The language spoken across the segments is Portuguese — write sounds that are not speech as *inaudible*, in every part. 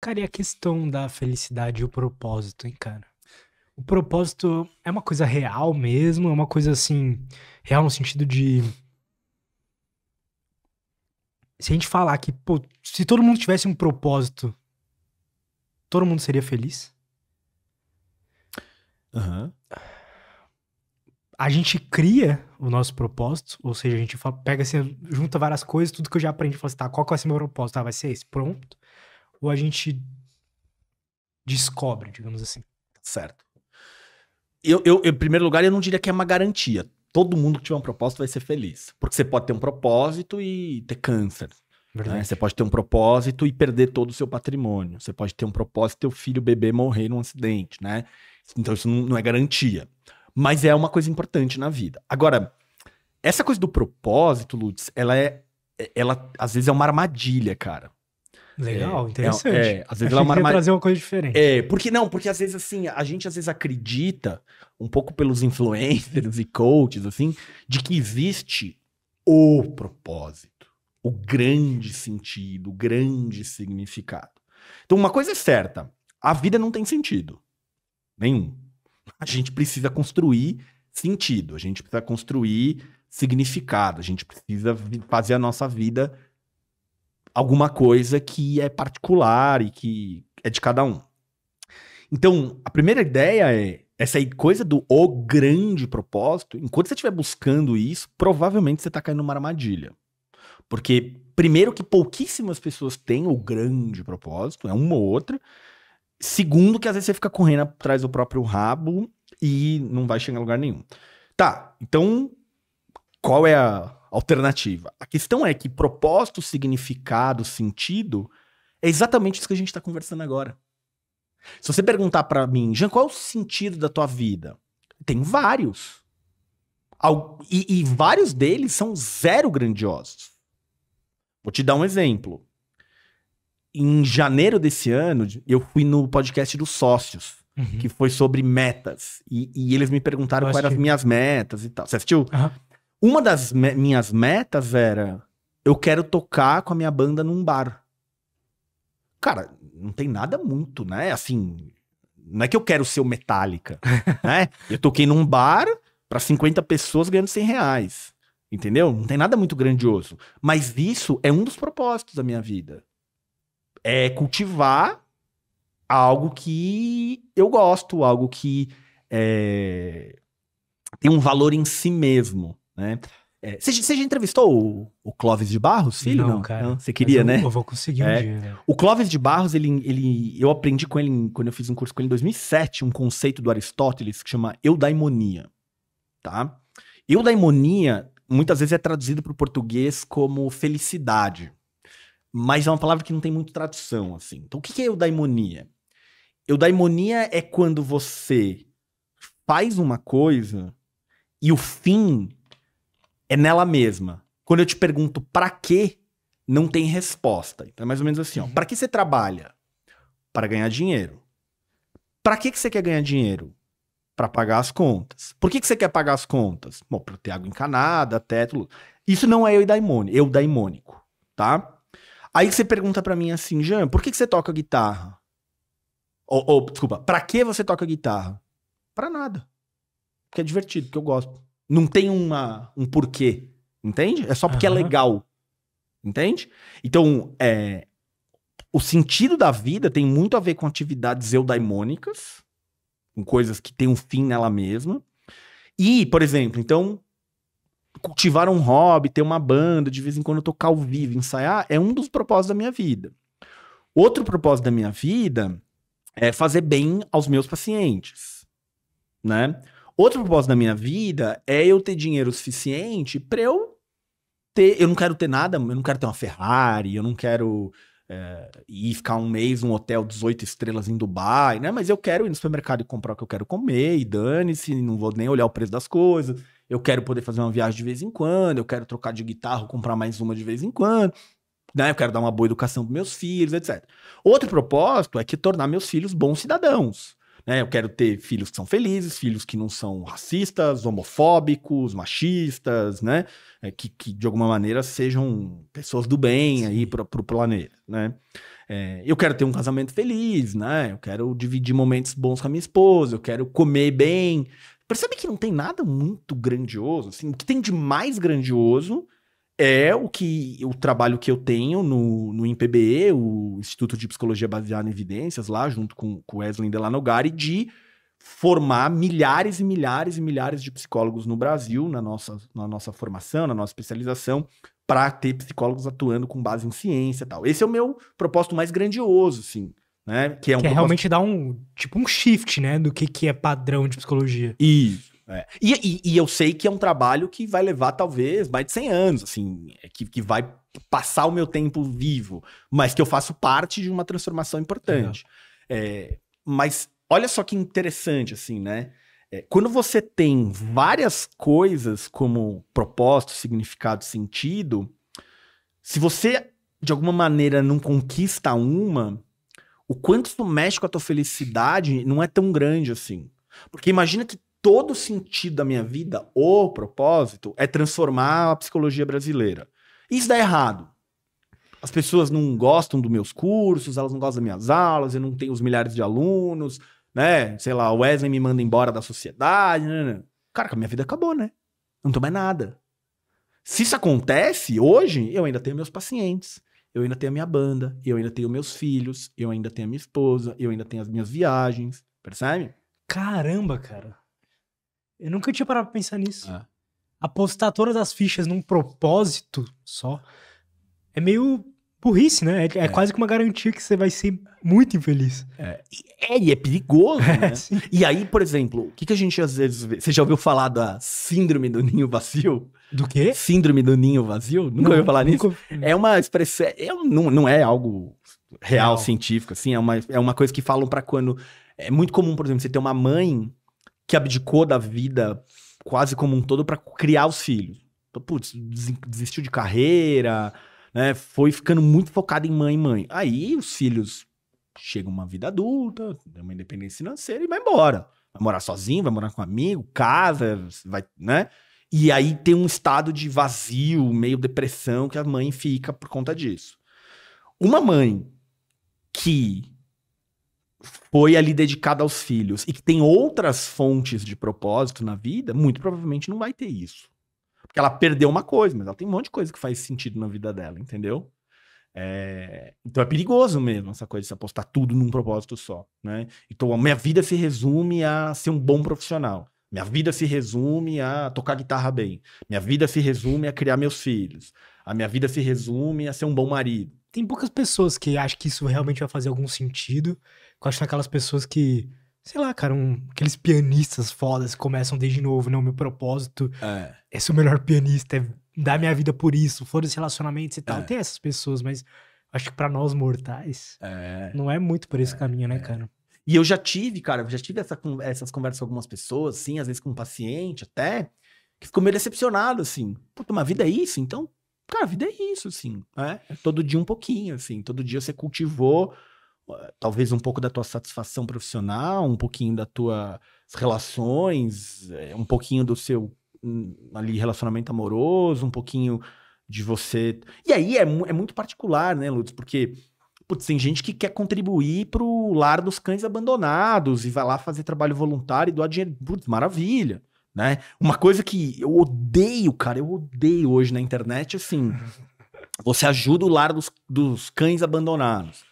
Cara, e a questão da felicidade e o propósito, hein, cara? O propósito é uma coisa real mesmo, é uma coisa assim, real no sentido de. Se a gente falar que, pô, se todo mundo tivesse um propósito, todo mundo seria feliz? Uhum. A gente cria o nosso propósito, ou seja, a gente pega assim, junta várias coisas, tudo que eu já aprendi, fala assim, tá, qual que vai ser meu propósito? Ah, vai ser esse, pronto ou a gente descobre, digamos assim? Certo. Eu, eu, em primeiro lugar, eu não diria que é uma garantia. Todo mundo que tiver um propósito vai ser feliz. Porque você pode ter um propósito e ter câncer. Né? Você pode ter um propósito e perder todo o seu patrimônio. Você pode ter um propósito e o filho bebê morrer num acidente, né? Então isso não, não é garantia. Mas é uma coisa importante na vida. Agora, essa coisa do propósito, Lutz, ela é. é ela às vezes é uma armadilha, cara. Legal, é, interessante. É, é, às vezes ela é uma armadilha. trazer uma coisa diferente. É, porque não, porque às vezes assim, a gente às vezes acredita, um pouco pelos influencers e coaches, assim, de que existe o propósito, o grande sentido, o grande significado. Então, uma coisa é certa: a vida não tem sentido nenhum. A gente precisa construir sentido, a gente precisa construir significado, a gente precisa fazer a nossa vida alguma coisa que é particular e que é de cada um. Então, a primeira ideia é essa coisa do o grande propósito. Enquanto você estiver buscando isso, provavelmente você está caindo numa armadilha. Porque, primeiro, que pouquíssimas pessoas têm o grande propósito, é uma ou outra. Segundo, que às vezes você fica correndo atrás do próprio rabo e não vai chegar a lugar nenhum. Tá, então qual é a alternativa? A questão é que propósito, significado, sentido é exatamente isso que a gente está conversando agora. Se você perguntar para mim, Jean, qual é o sentido da tua vida? Tem vários. E, e vários deles são zero grandiosos. Vou te dar um exemplo. Em janeiro desse ano, eu fui no podcast dos sócios. Uhum. que foi sobre metas. E, e eles me perguntaram quais eram as minhas metas e tal. Você assistiu? Uhum. Uma das me minhas metas era eu quero tocar com a minha banda num bar. Cara, não tem nada muito, né? Assim, não é que eu quero ser o Metallica, *laughs* né? Eu toquei num bar para 50 pessoas ganhando 100 reais, entendeu? Não tem nada muito grandioso. Mas isso é um dos propósitos da minha vida. É cultivar algo que eu gosto, algo que é, tem um valor em si mesmo. Né? É, você, você, já entrevistou o, o, Clóvis de Barros, filho? Não, não? cara. Não, você queria, eu, né? Eu vou conseguir um é. dia. Né? O Clóvis de Barros, ele, ele, eu aprendi com ele, quando eu fiz um curso com ele em 2007, um conceito do Aristóteles que chama eudaimonia, tá? Eudaimonia, muitas vezes é traduzido para o português como felicidade, mas é uma palavra que não tem muito tradução, assim. Então, o que é eudaimonia? Eudaimonia é quando você faz uma coisa e o fim é nela mesma. Quando eu te pergunto para quê, não tem resposta. Então é mais ou menos assim, uhum. ó. Para que você trabalha? Para ganhar dinheiro. Para que que você quer ganhar dinheiro? Para pagar as contas. Por que que você quer pagar as contas? Bom, para ter água encanada, teto. Isso não é eu eudaimônico, eu daimônico, tá? Aí você pergunta para mim assim, Jean, por que que você toca guitarra? Ou, ou desculpa, para que você toca guitarra? Para nada. Porque é divertido, porque eu gosto não tem uma, um porquê, entende? É só porque uhum. é legal, entende? Então, é, o sentido da vida tem muito a ver com atividades eudaimônicas, com coisas que têm um fim nela mesma. E, por exemplo, então, cultivar um hobby, ter uma banda, de vez em quando tocar ao vivo, ensaiar, é um dos propósitos da minha vida. Outro propósito da minha vida é fazer bem aos meus pacientes, né? Outro propósito da minha vida é eu ter dinheiro suficiente para eu ter. Eu não quero ter nada, eu não quero ter uma Ferrari, eu não quero é, ir ficar um mês num hotel 18 estrelas em Dubai, né? Mas eu quero ir no supermercado e comprar o que eu quero comer, e dane-se, não vou nem olhar o preço das coisas. Eu quero poder fazer uma viagem de vez em quando, eu quero trocar de guitarra, comprar mais uma de vez em quando. Né? Eu quero dar uma boa educação para meus filhos, etc. Outro propósito é que tornar meus filhos bons cidadãos. Né? Eu quero ter filhos que são felizes, filhos que não são racistas, homofóbicos, machistas, né? É, que, que, de alguma maneira sejam pessoas do bem Sim. aí para o planeta, né? É, eu quero ter um casamento feliz, né? Eu quero dividir momentos bons com a minha esposa, eu quero comer bem. Percebe que não tem nada muito grandioso, assim, o que tem de mais grandioso é o que o trabalho que eu tenho no, no IMPBE, o Instituto de Psicologia Baseada em Evidências, lá junto com o Wesley Delanogari, de formar milhares e milhares e milhares de psicólogos no Brasil, na nossa, na nossa formação, na nossa especialização, para ter psicólogos atuando com base em ciência e tal. Esse é o meu propósito mais grandioso, assim. Né? Que é, um que é propósito... realmente dar um tipo um shift, né? Do que, que é padrão de psicologia. Isso. É. E, e, e, eu sei que é um trabalho que vai levar talvez mais de 100 anos, assim, é que, que vai passar o meu tempo vivo, mas que eu faço parte de uma transformação importante. É. É, mas olha só que interessante, assim, né? É, quando você tem várias coisas como propósito, significado, sentido, se você de alguma maneira não conquista uma, o quanto isso mexe com a tua felicidade não é tão grande assim. Porque imagina que todo sentido da minha vida, o propósito, é transformar a psicologia brasileira. Isso dá errado. As pessoas não gostam dos meus cursos, elas não gostam das minhas aulas, eu não tenho os milhares de alunos, né? Sei lá, o Wesley me manda embora da sociedade. Né, né, né. Cara, minha vida acabou, né? não tô mais nada. Se isso acontece hoje, eu ainda tenho meus pacientes, eu ainda tenho a minha banda, eu ainda tenho meus filhos, eu ainda tenho a minha esposa, eu ainda tenho as minhas viagens, percebe? Caramba, cara. Eu nunca tinha parado pra pensar nisso. É. Apostar todas as fichas num propósito só é meio burrice, né? É, é, é, quase que uma garantia que você vai ser muito infeliz. É, e é, é perigoso, *laughs* é, né? E aí, por exemplo, o que, que a gente às vezes vê? Você já ouviu falar da síndrome do ninho vazio? Do quê? Síndrome do ninho vazio? Nunca não, ouviu falar nunca... nisso? É uma expressão... É, é não, não é algo real, científico, assim. É uma, é uma coisa que falam para quando... É muito comum, por exemplo, você ter uma mãe que abdicou da vida quase como um todo para criar os filhos. putz, desistiu de carreira, né? Foi ficando muito focado em mãe e mãe. Aí os filhos chegam uma vida adulta, tem uma independência financeira e vai embora. Vai morar sozinho, vai morar com um amigo, casa, vai, né? E aí tem um estado de vazio, meio depressão que a mãe fica por conta disso. Uma mãe que foi ali dedicada aos filhos e que tem outras fontes de propósito na vida, muito provavelmente não vai ter isso. Porque ela perdeu uma coisa, mas ela tem um monte de coisa que faz sentido na vida dela, entendeu? É... Então é perigoso mesmo essa coisa de se apostar tudo num propósito só, né? Então a minha vida se resume a ser um bom profissional. Minha vida se resume a tocar guitarra bem. Minha vida se resume a criar meus filhos. A minha vida se resume a ser um bom marido. Tem poucas pessoas que acham que isso realmente vai fazer algum sentido eu acho aquelas pessoas que, sei lá, cara, um, aqueles pianistas fodas que começam desde novo, não, né, meu propósito é, é ser o melhor pianista, é dar minha vida por isso, flores relacionamentos e tal. É. Tem essas pessoas, mas acho que para nós mortais, é. não é muito por esse é, caminho, né, é. cara? E eu já tive, cara, eu já tive essa, essas conversas com algumas pessoas, assim, às vezes com um paciente até, que ficou meio decepcionado, assim. Puta, mas a vida é isso? Então, cara, a vida é isso, assim, né? É todo dia um pouquinho, assim. Todo dia você cultivou talvez um pouco da tua satisfação profissional, um pouquinho das tuas relações, eh, um pouquinho do seu hum, ali relacionamento amoroso, um pouquinho de você. E aí é, é muito particular, né, Lutz? Porque putz, tem gente que quer contribuir para o lar dos cães abandonados e vai lá fazer trabalho voluntário e doar dinheiro. Putz, maravilha. Né? Uma coisa que eu odeio, cara, eu odeio hoje na internet, assim, *laughs* você ajuda o lar dos, dos cães abandonados.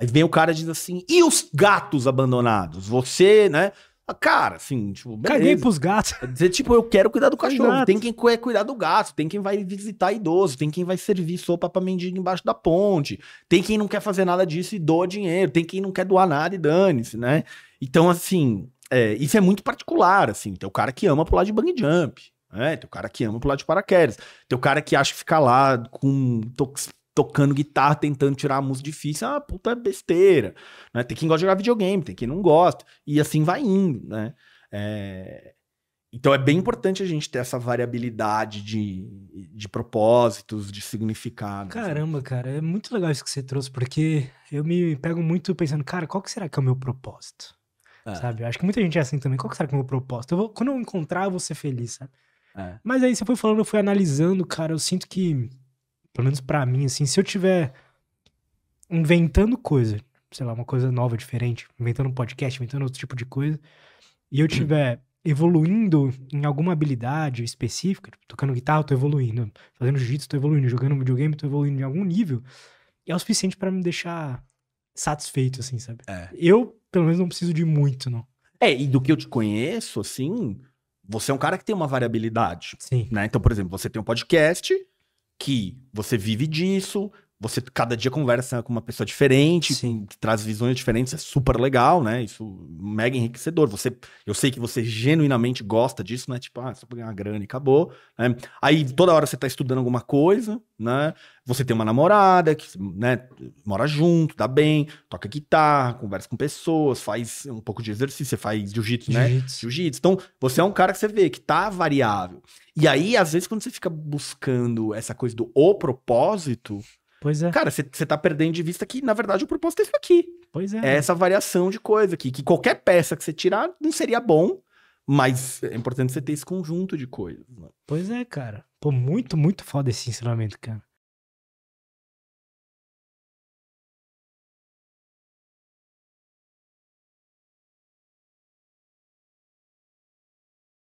Aí vem o cara e diz assim: e os gatos abandonados? Você, né? Ah, cara, assim, tipo, beleza. Caguei pros gatos. Dizer, tipo, eu quero cuidar do cachorro. Exato. Tem quem quer é cuidar do gato, tem quem vai visitar idoso, tem quem vai servir sopa pra mendigo embaixo da ponte, tem quem não quer fazer nada disso e doa dinheiro, tem quem não quer doar nada e dane-se, né? Então, assim, é, isso é muito particular, assim. Tem o cara que ama pular de bungee jump, né? Tem o cara que ama pular de paraquedas, tem o cara que acha que ficar lá com tocando guitarra, tentando tirar a música difícil, ah, puta besteira, né? Tem quem gosta de jogar videogame, tem quem não gosta, e assim vai indo, né? É... Então é bem importante a gente ter essa variabilidade de, de propósitos, de significados. Né? Caramba, cara, é muito legal isso que você trouxe, porque eu me pego muito pensando, cara, qual que será que é o meu propósito? É. Sabe? Eu acho que muita gente é assim também, qual que será que é o meu propósito? Eu vou, quando eu encontrar, eu vou ser feliz, sabe? É. Mas aí você foi falando, eu fui analisando, cara, eu sinto que pelo menos para mim, assim, se eu tiver inventando coisa, sei lá, uma coisa nova, diferente, inventando um podcast, inventando outro tipo de coisa, e eu tiver evoluindo em alguma habilidade específica, tipo, tocando guitarra, eu tô evoluindo, fazendo jiu-jitsu, tô evoluindo, jogando videogame, tô evoluindo em algum nível, é o suficiente para me deixar satisfeito, assim, sabe? É. Eu, pelo menos, não preciso de muito, não. É, e do que eu te conheço, assim, você é um cara que tem uma variabilidade. Sim. Né? Então, por exemplo, você tem um podcast, que você vive disso, você cada dia conversa com uma pessoa diferente, Sim. traz visões diferentes, é super legal, né? Isso mega enriquecedor. Você, eu sei que você genuinamente gosta disso, né? Tipo, ah, só pra ganhar grana e acabou. Né? Aí toda hora você tá estudando alguma coisa, né? Você tem uma namorada que, né, mora junto, dá tá bem, toca guitarra, conversa com pessoas, faz um pouco de exercício, você faz jiu-jitsu, né? Jiu-jitsu. Então, você é um cara que você vê que tá variável. E aí, às vezes, quando você fica buscando essa coisa do o propósito, Pois é. Cara, você tá perdendo de vista que, na verdade, o propósito é isso aqui. Pois é. É essa variação de coisa aqui. Que qualquer peça que você tirar não seria bom, mas é importante você ter esse conjunto de coisas. Né? Pois é, cara. Pô, muito, muito foda esse ensinamento, cara.